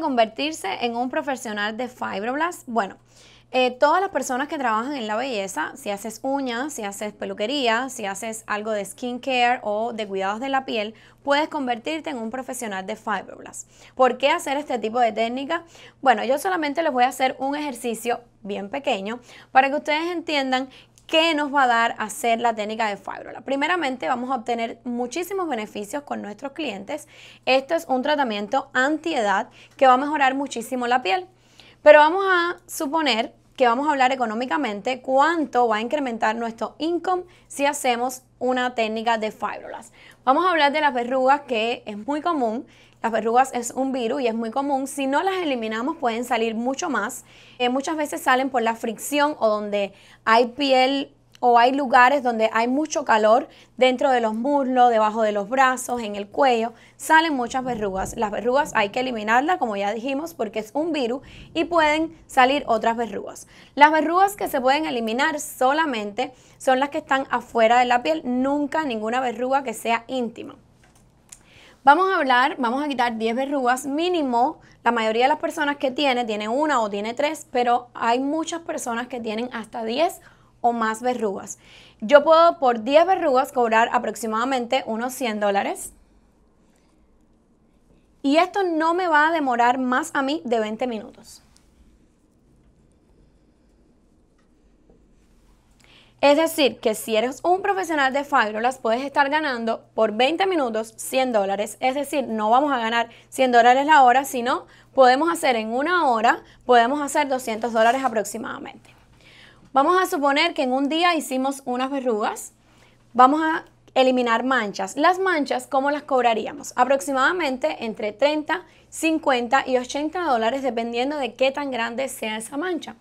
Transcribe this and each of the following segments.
convertirse en un profesional de fibroblast? Bueno, eh, todas las personas que trabajan en la belleza, si haces uñas, si haces peluquería, si haces algo de skincare o de cuidados de la piel, puedes convertirte en un profesional de fibroblast. ¿Por qué hacer este tipo de técnica? Bueno, yo solamente les voy a hacer un ejercicio bien pequeño para que ustedes entiendan ¿Qué nos va a dar hacer la técnica de fibrola? Primeramente vamos a obtener muchísimos beneficios con nuestros clientes. Esto es un tratamiento antiedad que va a mejorar muchísimo la piel. Pero vamos a suponer que vamos a hablar económicamente cuánto va a incrementar nuestro income si hacemos una técnica de fibrolas. Vamos a hablar de las verrugas que es muy común las verrugas es un virus y es muy común. Si no las eliminamos pueden salir mucho más. Eh, muchas veces salen por la fricción o donde hay piel o hay lugares donde hay mucho calor dentro de los muslos, debajo de los brazos, en el cuello, salen muchas verrugas. Las verrugas hay que eliminarlas, como ya dijimos, porque es un virus y pueden salir otras verrugas. Las verrugas que se pueden eliminar solamente son las que están afuera de la piel, nunca ninguna verruga que sea íntima. Vamos a hablar, vamos a quitar 10 verrugas mínimo. La mayoría de las personas que tiene, tiene una o tiene tres, pero hay muchas personas que tienen hasta 10 o más verrugas. Yo puedo por 10 verrugas cobrar aproximadamente unos 100 dólares. Y esto no me va a demorar más a mí de 20 minutos. Es decir, que si eres un profesional de las puedes estar ganando por 20 minutos 100 dólares. Es decir, no vamos a ganar 100 dólares la hora, sino podemos hacer en una hora, podemos hacer 200 dólares aproximadamente. Vamos a suponer que en un día hicimos unas verrugas. Vamos a eliminar manchas. Las manchas, ¿cómo las cobraríamos? Aproximadamente entre 30, 50 y 80 dólares, dependiendo de qué tan grande sea esa mancha.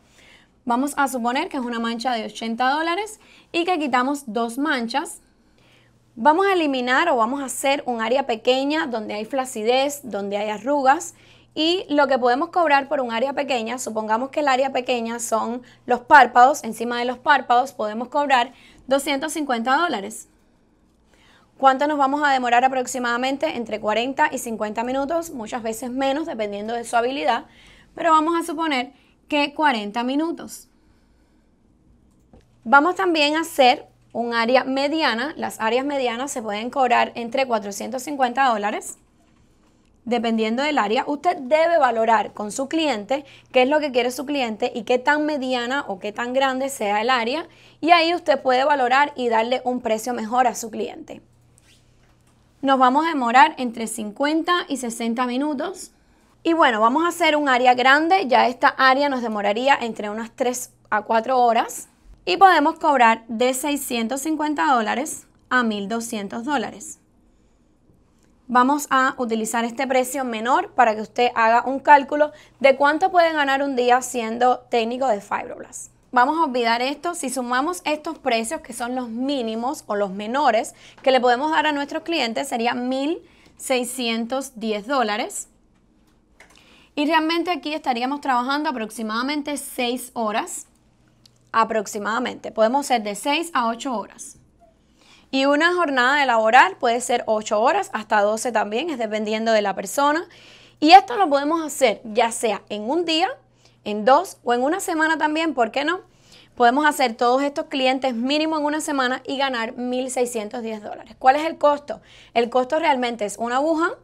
Vamos a suponer que es una mancha de 80 dólares y que quitamos dos manchas. Vamos a eliminar o vamos a hacer un área pequeña donde hay flacidez, donde hay arrugas y lo que podemos cobrar por un área pequeña, supongamos que el área pequeña son los párpados, encima de los párpados podemos cobrar 250 dólares. ¿Cuánto nos vamos a demorar aproximadamente? Entre 40 y 50 minutos, muchas veces menos dependiendo de su habilidad, pero vamos a suponer que 40 minutos. Vamos también a hacer un área mediana. Las áreas medianas se pueden cobrar entre 450 dólares. Dependiendo del área, usted debe valorar con su cliente qué es lo que quiere su cliente y qué tan mediana o qué tan grande sea el área. Y ahí usted puede valorar y darle un precio mejor a su cliente. Nos vamos a demorar entre 50 y 60 minutos. Y bueno, vamos a hacer un área grande, ya esta área nos demoraría entre unas 3 a 4 horas y podemos cobrar de 650 dólares a 1200 dólares. Vamos a utilizar este precio menor para que usted haga un cálculo de cuánto puede ganar un día siendo técnico de Fibroblast vamos a olvidar esto, si sumamos estos precios que son los mínimos o los menores que le podemos dar a nuestros clientes, sería 1.610 dólares. Y realmente aquí estaríamos trabajando aproximadamente 6 horas. Aproximadamente. Podemos ser de 6 a 8 horas. Y una jornada de laboral puede ser 8 horas, hasta 12 también, es dependiendo de la persona. Y esto lo podemos hacer ya sea en un día, en dos o en una semana también, ¿por qué no? Podemos hacer todos estos clientes mínimo en una semana y ganar 1.610 dólares. ¿Cuál es el costo? El costo realmente es una aguja,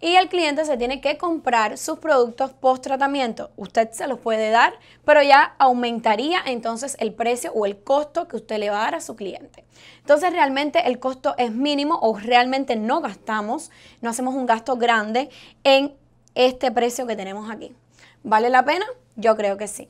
y el cliente se tiene que comprar sus productos post tratamiento. Usted se los puede dar, pero ya aumentaría entonces el precio o el costo que usted le va a dar a su cliente. Entonces realmente el costo es mínimo o realmente no gastamos, no hacemos un gasto grande en este precio que tenemos aquí. ¿Vale la pena? Yo creo que sí.